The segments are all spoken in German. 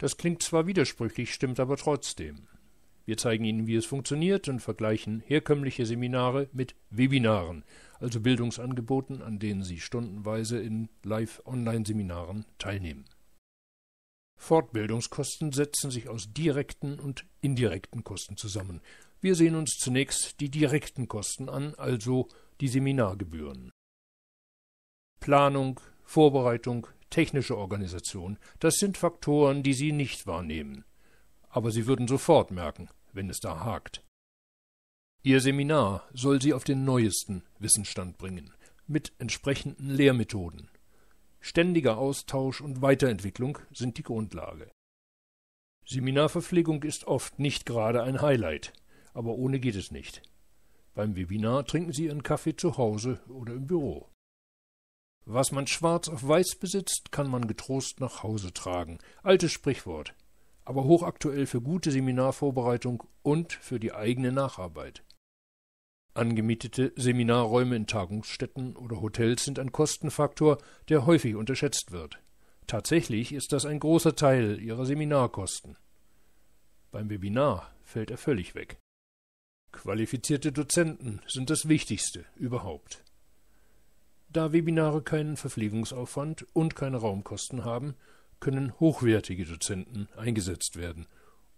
Das klingt zwar widersprüchlich, stimmt aber trotzdem. Wir zeigen Ihnen, wie es funktioniert und vergleichen herkömmliche Seminare mit Webinaren, also Bildungsangeboten, an denen Sie stundenweise in Live-Online-Seminaren teilnehmen. Fortbildungskosten setzen sich aus direkten und indirekten Kosten zusammen. Wir sehen uns zunächst die direkten Kosten an, also die Seminargebühren. Planung, Vorbereitung, technische Organisation, das sind Faktoren, die Sie nicht wahrnehmen. Aber Sie würden sofort merken, wenn es da hakt. Ihr Seminar soll Sie auf den neuesten Wissensstand bringen, mit entsprechenden Lehrmethoden. Ständiger Austausch und Weiterentwicklung sind die Grundlage. Seminarverpflegung ist oft nicht gerade ein Highlight, aber ohne geht es nicht. Beim Webinar trinken Sie Ihren Kaffee zu Hause oder im Büro. Was man schwarz auf weiß besitzt, kann man getrost nach Hause tragen. Altes Sprichwort, aber hochaktuell für gute Seminarvorbereitung und für die eigene Nacharbeit. Angemietete Seminarräume in Tagungsstätten oder Hotels sind ein Kostenfaktor, der häufig unterschätzt wird. Tatsächlich ist das ein großer Teil ihrer Seminarkosten. Beim Webinar fällt er völlig weg. Qualifizierte Dozenten sind das Wichtigste überhaupt. Da Webinare keinen Verpflegungsaufwand und keine Raumkosten haben, können hochwertige Dozenten eingesetzt werden.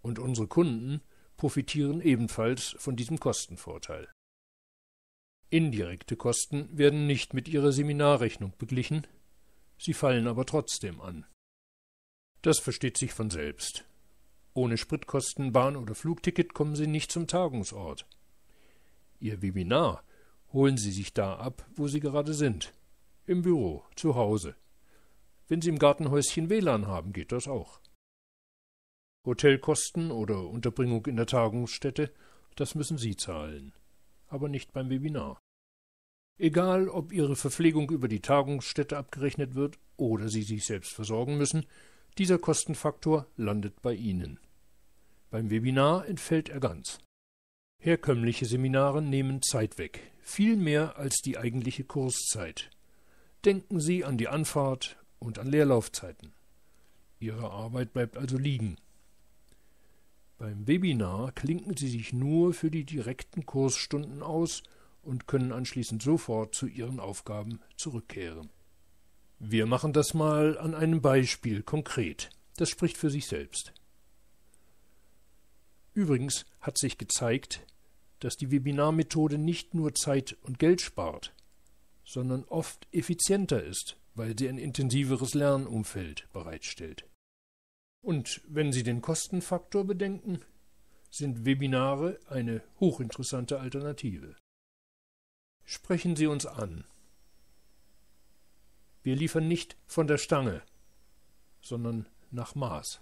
Und unsere Kunden profitieren ebenfalls von diesem Kostenvorteil. Indirekte Kosten werden nicht mit ihrer Seminarrechnung beglichen, sie fallen aber trotzdem an. Das versteht sich von selbst. Ohne Spritkosten, Bahn oder Flugticket kommen Sie nicht zum Tagungsort. Ihr Webinar Holen Sie sich da ab, wo Sie gerade sind. Im Büro, zu Hause. Wenn Sie im Gartenhäuschen WLAN haben, geht das auch. Hotelkosten oder Unterbringung in der Tagungsstätte, das müssen Sie zahlen. Aber nicht beim Webinar. Egal, ob Ihre Verpflegung über die Tagungsstätte abgerechnet wird oder Sie sich selbst versorgen müssen, dieser Kostenfaktor landet bei Ihnen. Beim Webinar entfällt er ganz. Herkömmliche Seminare nehmen Zeit weg, viel mehr als die eigentliche Kurszeit. Denken Sie an die Anfahrt und an Leerlaufzeiten. Ihre Arbeit bleibt also liegen. Beim Webinar klinken Sie sich nur für die direkten Kursstunden aus und können anschließend sofort zu Ihren Aufgaben zurückkehren. Wir machen das mal an einem Beispiel konkret. Das spricht für sich selbst. Übrigens hat sich gezeigt, dass die Webinarmethode nicht nur Zeit und Geld spart, sondern oft effizienter ist, weil sie ein intensiveres Lernumfeld bereitstellt. Und wenn Sie den Kostenfaktor bedenken, sind Webinare eine hochinteressante Alternative. Sprechen Sie uns an. Wir liefern nicht von der Stange, sondern nach Maß.